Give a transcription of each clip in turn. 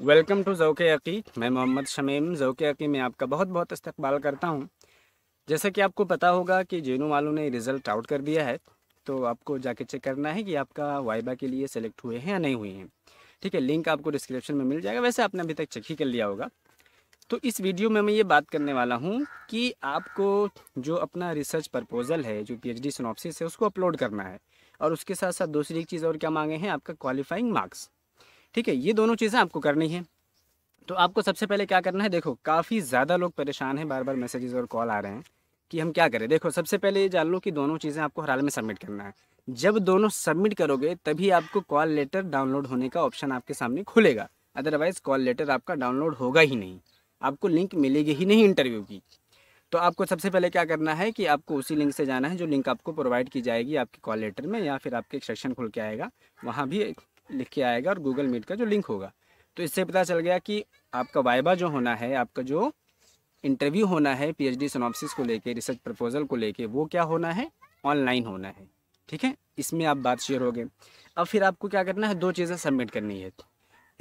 welcome to जौक अकीक मैं मोहम्मद शमीम जौक अकीक में आपका बहुत बहुत इस्तकबाल करता हूँ जैसा कि आपको पता होगा कि जेनू वालों ने रिज़ल्ट आउट कर दिया है तो आपको जाके चेक करना है कि आपका वाइबा के लिए सेलेक्ट हुए हैं या नहीं हुए हैं ठीक है लिंक आपको डिस्क्रिप्शन में मिल जाएगा वैसे आपने अभी तक चेक ही कर लिया होगा तो इस वीडियो में मैं ये बात करने वाला हूँ कि आपको जो अपना रिसर्च प्रपोजल है जो पी एच डी है उसको अपलोड करना है और उसके साथ साथ दूसरी एक चीज़ और क्या मांगे हैं आपका क्वालिफाइंग मार्क्स ठीक है ये दोनों चीज़ें आपको करनी है तो आपको सबसे पहले क्या करना है देखो काफ़ी ज़्यादा लोग परेशान हैं बार बार मैसेजेस और कॉल आ रहे हैं कि हम क्या करें देखो सबसे पहले ये जान लो कि दोनों चीज़ें आपको हर हाल में सबमिट करना है जब दोनों सबमिट करोगे तभी आपको कॉल लेटर डाउनलोड होने का ऑप्शन आपके सामने खुलेगा अदरवाइज़ कॉल लेटर आपका डाउनलोड होगा ही नहीं आपको लिंक मिलेगी ही नहीं इंटरव्यू की तो आपको सबसे पहले क्या करना है कि आपको उसी लिंक से जाना है जो लिंक आपको प्रोवाइड की जाएगी आपके कॉल लेटर में या फिर आपके एक सेक्शन खुल के आएगा वहाँ भी लिख के आएगा और गूगल मीट का जो लिंक होगा तो इससे पता चल गया कि आपका वाइबा जो होना है आपका जो इंटरव्यू होना है पीएचडी एच को लेके रिसर्च प्रपोजल को लेके वो क्या होना है ऑनलाइन होना है ठीक है इसमें आप बात शेयर हो गए अब फिर आपको क्या करना है दो चीज़ें सबमिट करनी है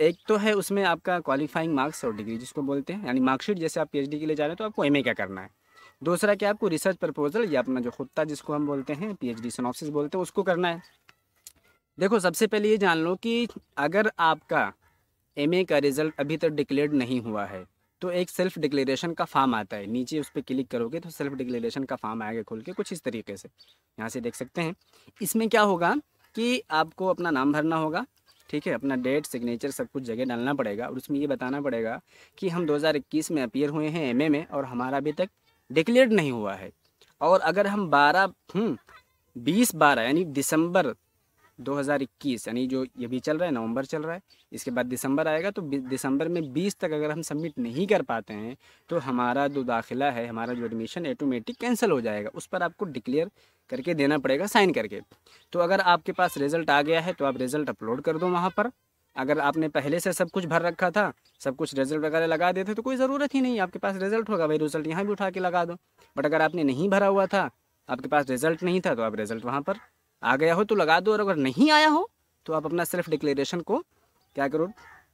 एक तो है उसमें आपका क्वालिफाइंग मार्क्स और डिग्री जिसको बोलते हैं यानी मार्कशीट जैसे आप पी के लिए जा रहे हैं तो आपको एम क्या करना है दूसरा क्या आपको रिसर्च प्रपोजल या अपना जो खुत्ता जिसको हम बोलते हैं पी एच बोलते हैं उसको करना है देखो सबसे पहले ये जान लो कि अगर आपका एम का रिज़ल्ट अभी तक डिक्लेयर नहीं हुआ है तो एक सेल्फ डिक्लेरेशन का फॉर्म आता है नीचे उस पर क्लिक करोगे तो सेल्फ डिक्लेरेशन का फॉर्म आएगा खोल के कुछ इस तरीके से यहाँ से देख सकते हैं इसमें क्या होगा कि आपको अपना नाम भरना होगा ठीक है अपना डेट सिग्नेचर सब कुछ जगह डालना पड़ेगा और उसमें ये बताना पड़ेगा कि हम 2021 में अपियर हुए हैं एमए में और हमारा अभी तक डिक्लेयर नहीं हुआ है और अगर हम बारह हम्म, बीस बारह यानी दिसंबर 2021 यानी जो ये भी चल रहा है नवंबर चल रहा है इसके बाद दिसंबर आएगा तो दिसंबर में 20 तक अगर हम सबमिट नहीं कर पाते हैं तो हमारा जो दाखिला है हमारा जो एडमिशन ऑटोमेटिक कैंसिल हो जाएगा उस पर आपको डिक्लेयर करके देना पड़ेगा साइन करके तो अगर आपके पास रिज़ल्ट आ गया है तो आप रिज़ल्ट अपलोड कर दो वहाँ पर अगर आपने पहले से सब कुछ भर रखा था सब कुछ रिजल्ट वगैरह लगा देते तो कोई ज़रूरत ही नहीं आपके पास रिजल्ट होगा भाई रिजल्ट यहाँ भी उठा के लगा दो बट अगर आपने नहीं भरा हुआ था आपके पास रिजल्ट नहीं था तो आप रिजल्ट वहाँ पर आ गया हो तो लगा दो और अगर नहीं आया हो तो आप अपना सेल्फ डिक्लेरेशन को क्या करो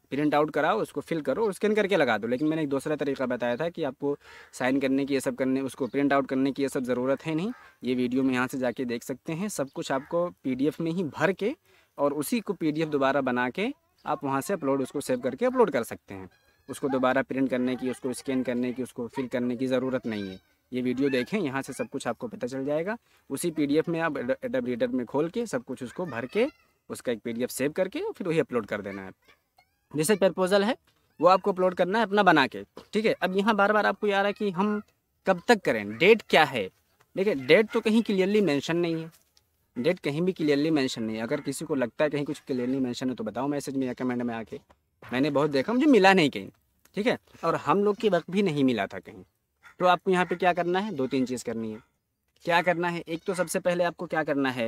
प्रिंट आउट कराओ उसको फिल करो और स्कैन करके लगा दो लेकिन मैंने एक दूसरा तरीका बताया था कि आपको साइन करने की ये सब करने उसको प्रिंट आउट करने की ये सब ज़रूरत है नहीं ये वीडियो में यहाँ से जाके देख सकते हैं सब कुछ आपको पीडीएफ में ही भर के और उसी को पीडीएफ दोबारा बना के आप वहाँ से अपलोड उसको सेव करके अपलोड कर सकते हैं उसको दोबारा प्रिंट करने की उसको स्कैन करने की उसको फिल करने की ज़रूरत नहीं है ये वीडियो देखें यहाँ से सब कुछ आपको पता चल जाएगा उसी पी में आप एडब रीडर में खोल के सब कुछ उसको भर के उसका एक पी सेव करके फिर वही अपलोड कर देना है जैसे प्रपोजल है वो आपको अपलोड करना है अपना बना के ठीक है अब यहाँ बार बार आपको याद है कि हम कब तक करें डेट क्या है देखिए डेट तो कहीं क्लियरली मेंशन नहीं है डेट कहीं भी क्लियरली मेंशन नहीं है अगर किसी को लगता है कहीं कुछ क्लियरली मेंशन है तो बताओ मैसेज में या कमेंट में आके मैंने बहुत देखा मुझे मिला नहीं कहीं ठीक है और हम लोग के वक्त भी नहीं मिला था कहीं तो आपको यहाँ पे क्या करना है दो तीन चीज़ करनी है क्या करना है एक तो सबसे पहले आपको क्या करना है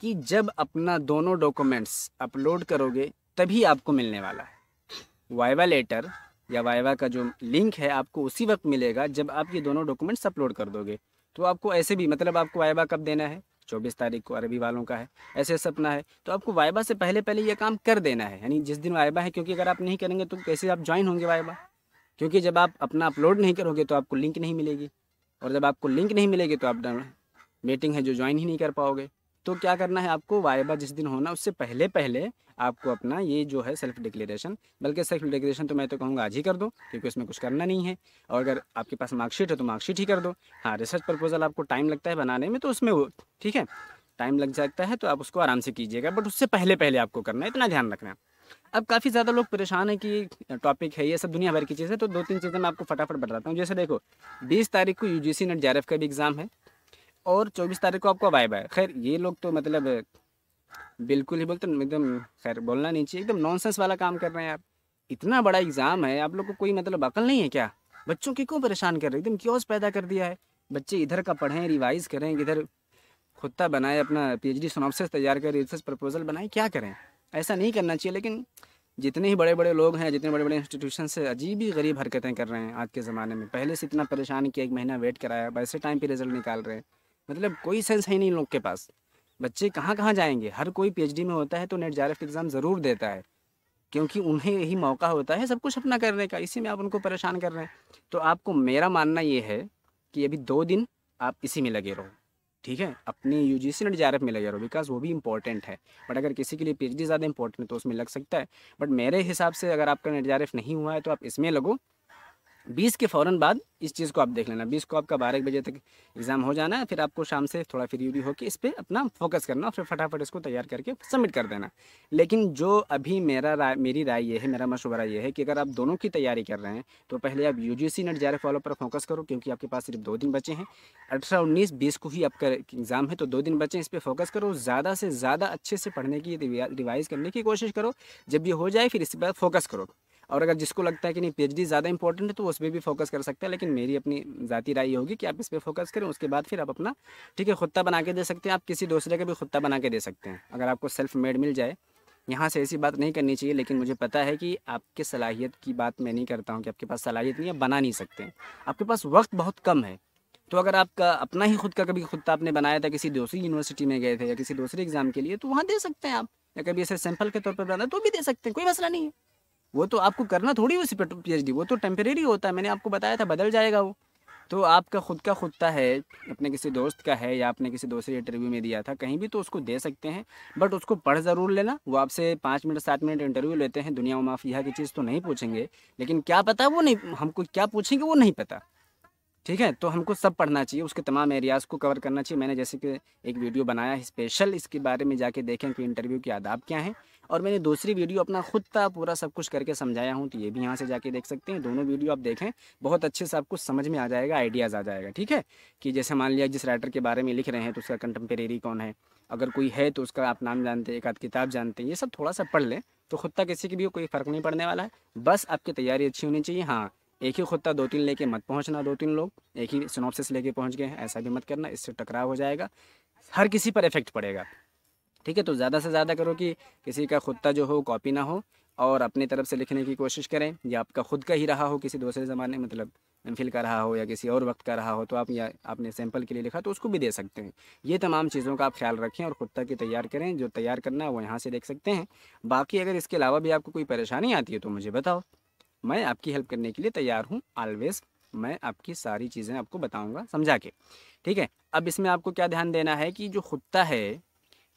कि जब अपना दोनों डॉक्यूमेंट्स अपलोड करोगे तभी आपको मिलने वाला है वाइवा लेटर या वाइवा का जो लिंक है आपको उसी वक्त मिलेगा जब आप ये दोनों डॉक्यूमेंट्स अपलोड कर दोगे तो आपको ऐसे भी मतलब आपको वाइवा कब देना है चौबीस तारीख को अरबी वालों का है ऐसे सपना है तो आपको वाइबा से पहले पहले ये काम कर देना है यानी जिस दिन वाइबा है क्योंकि अगर आप नहीं करेंगे तो कैसे आप ज्वाइन होंगे वाइबा क्योंकि जब आप अपना अपलोड नहीं करोगे तो आपको लिंक नहीं मिलेगी और जब आपको लिंक नहीं मिलेगी तो आप मीटिंग है जो ज्वाइन ही नहीं कर पाओगे तो क्या करना है आपको वायबा जिस दिन होना उससे पहले पहले आपको अपना ये जो है सेल्फ डिक्लेरेशन बल्कि सेल्फ डिक्लेरेशन तो मैं तो कहूँगा आज ही कर दो क्योंकि उसमें कुछ करना नहीं है और अगर आपके पास मार्कशीट है तो मार्कशीट ही कर दो हाँ रिसर्च प्रपोजल आपको टाइम लगता है बनाने में तो उसमें ठीक है टाइम लग जाता है तो आप उसको आराम से कीजिएगा बट उससे पहले पहले आपको करना है इतना ध्यान रखना है अब काफ़ी ज़्यादा लोग परेशान हैं कि टॉपिक है ये सब दुनिया भर की चीज़ है तो दो तीन चीज़ें मैं आपको फटाफट बताता हूँ जैसे देखो बीस तारीख को यू जी सी जे का भी एग्ज़ाम है और चौबीस तारीख को आपको वाई है खैर ये लोग तो मतलब बिल्कुल ही बोलते एकदम खैर बोलना नहीं चाहिए एकदम नॉनसेंस वाला काम कर रहे हैं आप इतना बड़ा एग्ज़ाम है आप लोग को कोई मतलब अकल नहीं है क्या बच्चों की क्यों परेशान कर रहे एकदम क्यों पैदा कर दिया है बच्चे इधर का पढ़ें रिवाइज़ करें इधर खुदता बनाए अपना पी एच डी तैयार करें रिसर्च प्रपोजल बनाए क्या करें ऐसा नहीं करना चाहिए लेकिन जितने ही बड़े बड़े लोग हैं जितने बड़े बड़े इंस्टीट्यूशन से अजीब ही गरीब हरकतें कर रहे हैं आज के ज़माने में पहले से इतना परेशान किया एक महीना वेट कराया वैसे टाइम पर रिजल्ट निकाल रहे हैं मतलब कोई सेंस है नहीं इन लोग के पास बच्चे कहाँ कहाँ जाएंगे हर कोई पीएचडी में होता है तो नेट जारफ एग्ज़ाम ज़रूर देता है क्योंकि उन्हें यही मौका होता है सब कुछ अपना करने का इसी में आप उनको परेशान कर रहे हैं तो आपको मेरा मानना ये है कि अभी दो दिन आप इसी में लगे रहो ठीक है अपनी यू जी सी नेट जे में लगे रहो बिकॉज वो भी इंपॉर्टेंट है बट अगर किसी के लिए पी एच डी ज़्यादा इंपॉर्टेंट है तो उसमें लग सकता है बट मेरे हिसाब से अगर आपका नेट नहीं हुआ है तो आप इसमें लगो बीस के फ़ौरन बाद इस चीज़ को आप देख लेना बीस को आपका बारह बजे तक एग्ज़ाम हो जाना है फिर आपको शाम से थोड़ा फ्री भी होकर इस पर अपना फोकस करना और फिर फटाफट इसको तैयार करके सबमिट कर देना लेकिन जो अभी मेरा राय मेरी राय ये है मेरा मशवरा ये है कि अगर आप दोनों की तैयारी कर रहे हैं तो पहले आप यू जी सी नेट जारे फॉलो पर फोकस करो क्योंकि आपके पास सिर्फ दो दिन बचे हैं अठारह उन्नीस बीस को ही आपका एग्ज़ाम है तो दो दिन बचे इस पर फोकस करो ज़्यादा से ज़्यादा अच्छे से पढ़ने की रिवाइज़ करने की कोशिश करो जब ये हो जाए फिर इसके बाद फोकस करो और अगर जिसको लगता है कि नहीं पी ज़्यादा इंपॉर्टेंट है तो उस पर भी फोकस कर सकते हैं लेकिन मेरी अपनी ज़ाती राय होगी कि आप इस पर फोकस करें उसके बाद फिर आप अपना ठीक है खुत्ता बना के दे सकते हैं आप किसी दूसरे का भी खुत्ता बना के दे सकते हैं अगर आपको सेल्फ मेड मिल जाए यहाँ से ऐसी बात नहीं करनी चाहिए लेकिन मुझे पता है कि आपके सलाहियत की बात मैं नहीं करता हूँ कि आपके पास सलाहियत नहीं है बना नहीं सकते आपके पास वक्त बहुत कम है तो अगर आपका अपना ही खुद का कभी खुद आपने बनाया था किसी दूसरी यूनिवर्सिटी में गए थे या किसी दूसरे एग्ज़ाम के लिए तो वहाँ दे सकते हैं आप या कभी ऐसे सैम्पल के तौर पर बनाए तो भी दे सकते हैं कोई मसला नहीं है वो तो आपको करना थोड़ी उसी एच डी वो तो टेम्परेरी होता है मैंने आपको बताया था बदल जाएगा वो तो आपका खुद का खुद का है अपने किसी दोस्त का है या आपने किसी दूसरे इंटरव्यू में दिया था कहीं भी तो उसको दे सकते हैं बट उसको पढ़ ज़रूर लेना वो आपसे पाँच मिनट सात मिनट इंटरव्यू लेते हैं दुनिया में माफिया की चीज़ तो नहीं पूछेंगे लेकिन क्या पता वो नहीं हमको क्या पूछेंगे वो नहीं पता ठीक है तो हमको सब पढ़ना चाहिए उसके तमाम एरियाज़ को कवर करना चाहिए मैंने जैसे कि एक वीडियो बनाया है स्पेशल इसके बारे में जाके देखें कि इंटरव्यू के आदाब क्या हैं और मैंने दूसरी वीडियो अपना खुद का पूरा सब कुछ करके समझाया हूँ तो ये भी यहाँ से जाके देख सकते हैं दोनों वीडियो आप देखें बहुत अच्छे से आपको समझ में आ जाएगा आइडियाज़ आ जाएगा ठीक है कि जैसे मान लिया जिस राइटर के बारे में लिख रहे हैं तो उसका कंटेम्प्रेरी कौन है अगर कोई है तो उसका आप नाम जानते हैं एक आध किताब जानते हैं ये सब थोड़ा सा पढ़ लें तो खुद का किसी की भी कोई फ़र्क नहीं पड़ने वाला है बस आपकी तैयारी अच्छी होनी चाहिए हाँ एक ही खुदा दो तीन लेके मत पहुंचना दो तीन लोग एक ही सिनॉप्सिस लेके पहुंच गए हैं ऐसा भी मत करना इससे टकराव हो जाएगा हर किसी पर इफेक्ट पड़ेगा ठीक है तो ज़्यादा से ज़्यादा करो कि किसी का खुद जो हो कॉपी ना हो और अपनी तरफ से लिखने की कोशिश करें या आपका खुद का ही रहा हो किसी दूसरे ज़माने मतलब एम का रहा हो या किसी और वक्त का रहा हो तो आप या आपने सैंपल के लिए लिखा तो उसको भी दे सकते हैं ये तमाम चीज़ों का आप ख्याल रखें और खुद तक तैयार करें जो तैयार करना है वो यहाँ से देख सकते हैं बाकी अगर इसके अलावा भी आपको कोई परेशानी आती है तो मुझे बताओ मैं आपकी हेल्प करने के लिए तैयार हूँ ऑलवेज़ मैं आपकी सारी चीज़ें आपको बताऊँगा समझा के ठीक है अब इसमें आपको क्या ध्यान देना है कि जो खुत्ता है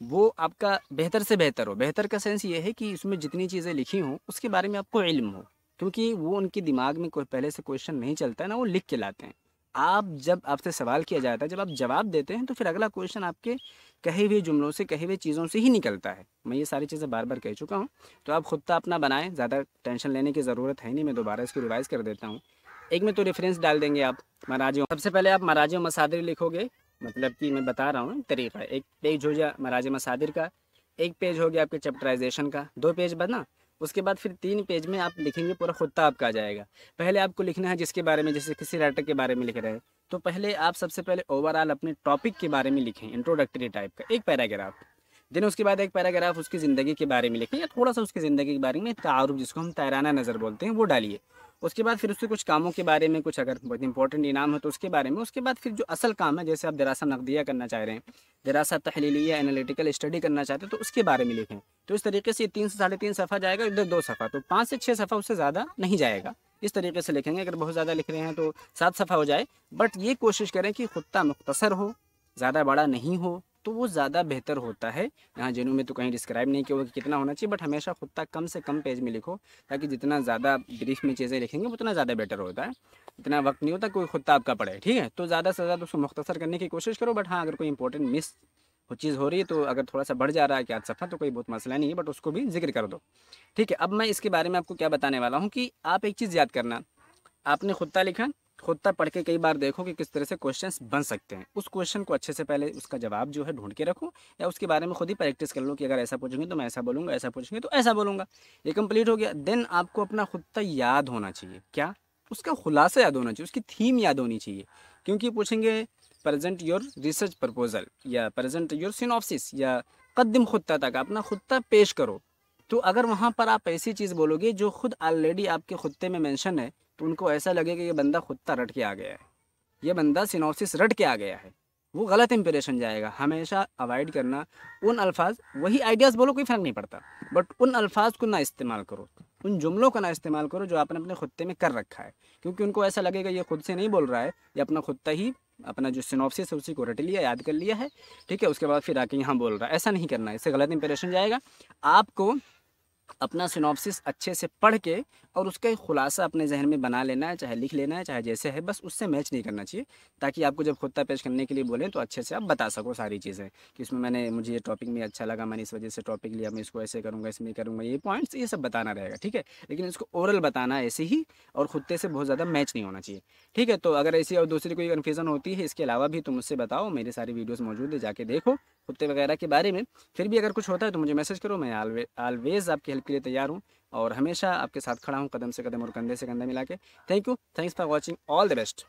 वो आपका बेहतर से बेहतर हो बेहतर का सेंस ये है कि इसमें जितनी चीज़ें लिखी हों उसके बारे में आपको इल्म हो क्योंकि वो उनके दिमाग में कोई पहले से क्वेश्चन नहीं चलता है ना वो लिख के लाते हैं आप जब आपसे सवाल किया जाता है जब आप जवाब देते हैं तो फिर अगला क्वेश्चन आपके कहे हुए जुमलों से कहे हुए चीज़ों से ही निकलता है मैं ये सारी चीज़ें बार बार कह चुका हूँ तो आप खुद का तो अपना बनाएं ज़्यादा टेंशन लेने की ज़रूरत है नहीं मैं दोबारा इसको रिवाइज़ कर देता हूँ एक में तो रेफरेंस डाल देंगे आप महाराजों सबसे पहले आप महाराजों मसादरी लिखोगे मतलब कि मैं बता रहा हूँ तरीका एक पेज हो गया मराज मसादिर का एक पेज हो गया आपके चैप्टराइजेशन का दो पेज बना उसके बाद फिर तीन पेज में आप लिखेंगे पूरा खुदा तो आपका आ जाएगा पहले आपको लिखना है जिसके बारे में जैसे किसी राइटर के बारे में लिख रहे हैं तो पहले आप सबसे पहले ओवरऑल अपने टॉपिक के बारे में लिखें इंट्रोडक्टरी टाइप का एक पैराग्राफ देन उसके बाद एक पैराग्राफ उसकी ज़िंदगी के बारे में लिखें या थोड़ा सा उसकी ज़िंदगी के बारे में तारुफ जिसको हम तैराना नज़र बोलते हैं वो डालिए उसके बाद फिर उसके कुछ कामों के बारे में कुछ अगर बहुत इंपॉर्टेंट इनाम है तो उसके बारे में उसके बाद फिर जो असल काम है जैसे आप दरासा नकदिया करना चाह रहे हैं दरासा तहलीली या एनालिटिकल स्टडी करना चाहते हैं तो उसके बारे में लिखें तो इस तरीके से तीन से साढ़े तीन सफ़ा जाएगा इधर दो सफ़ा तो पाँच से छः सफ़ा उससे ज़्यादा नहीं जाएगा इस तरीके से लिखेंगे अगर बहुत ज़्यादा लिख रहे हैं तो सात सफ़ा हो जाए बट ये कोशिश करें कि खुदा मुख्तसर हो ज़्यादा बड़ा नहीं हो तो वो ज़्यादा बेहतर होता है यहाँ जेनू में तो कहीं डिस्क्राइब नहीं किया कि कितना होना चाहिए बट हमेशा खुद तक कम से कम पेज में लिखो ताकि जितना ज़्यादा ब्रीफ में चीज़ें लिखेंगे उतना ज़्यादा बेटर होता है इतना वक्त नहीं होता कोई खुद आपका पड़े ठीक है तो ज़्यादा से ज़्यादा उसको मुख्तसर करने की कोशिश करो बट हाँ अगर कोई इंपॉर्टेंट मिस वो चीज़ हो रही है तो अगर थोड़ा सा बढ़ जा रहा है कि सफ़ा तो कोई बहुत मसला नहीं है बट उसको भी जिक्र कर दो ठीक है अब मैं इसके बारे में आपको क्या बताने वाला हूँ कि आप एक चीज़ याद करना आपने खुद लिखा तक पढ़ के कई बार देखो कि किस तरह से क्वेश्चंस बन सकते हैं उस क्वेश्चन को अच्छे से पहले उसका जवाब जो है ढूंढ के रखो या उसके बारे में खुद ही प्रैक्टिस कर लो कि अगर ऐसा पूछेंगे तो मैं ऐसा बोलूँगा ऐसा पूछेंगे तो ऐसा बोलूँगा ये कम्प्लीट हो गया देन आपको अपना तक याद होना चाहिए क्या उसका खुलासा याद होना चाहिए उसकी थीम याद होनी चाहिए क्योंकि पूछेंगे प्रजेंट योर रिसर्च प्रपोजल या प्रजेंट योर सिनॉप्सिस या कदम खुदता तक अपना खुदता पेश करो तो अगर वहाँ पर आप ऐसी चीज़ बोलोगे जो खुद ऑलरेडी आपके खुदे में मेंशन है तो उनको ऐसा लगे कि ये बंदा खुद रट के आ गया है ये बंदा सिनोसिस रट के आ गया है वो गलत इम्प्रेशन जाएगा हमेशा अवॉइड करना उन अल्फाज वही आइडियाज़ बोलो कोई फ़र्क नहीं पड़ता बट उन अल्फाज को ना इस्तेमाल करो उन जुमलों का ना इस्तेमाल करो जो आपने अपने खुत्ते में कर रखा है क्योंकि उनको ऐसा लगेगा ये खुद से नहीं बोल रहा है ये अपना खुत्ता ही अपना जो सिनोपसिस है उसी को रट लिया याद कर लिया है ठीक है उसके बाद फिर आके यहाँ बोल रहा है ऐसा नहीं करना है इससे गलत इंप्रेशन जाएगा आपको अपना सिनॉपसिस अच्छे से पढ़ के और उसका एक खुलासा अपने जहन में बना लेना है चाहे लिख लेना है चाहे जैसे है बस उससे मैच नहीं करना चाहिए ताकि आपको जब खुदा पेश करने के लिए बोलें तो अच्छे से आप बता सको सारी चीज़ें कि इसमें मैंने मुझे ये टॉपिक में अच्छा लगा मैंने इस वजह से टॉपिक लिया मैं इसको ऐसे करूँगा इसमें करूँगा ये पॉइंट्स ये सब बताना रहेगा ठीक है लेकिन इसको ओरल बताना ऐसे ही और खुदे से बहुत ज़्यादा मैच नहीं होना चाहिए ठीक है तो अगर ऐसी और दूसरी कोई कन्फ्यूज़न होती है इसके अलावा भी तो मुझसे बताओ मेरी सारी वीडियोज़ मौजूद है जाके देखो कुत्ते वगैरह के बारे में फिर भी अगर कुछ होता है तो मुझे मैसेज करो मैं ऑलवेज़ आपकी हेल्प के लिए तैयार हूँ और हमेशा आपके साथ खड़ा हूँ कदम से कदम और कंधे से कंधा मिला के thank you thanks for watching all the best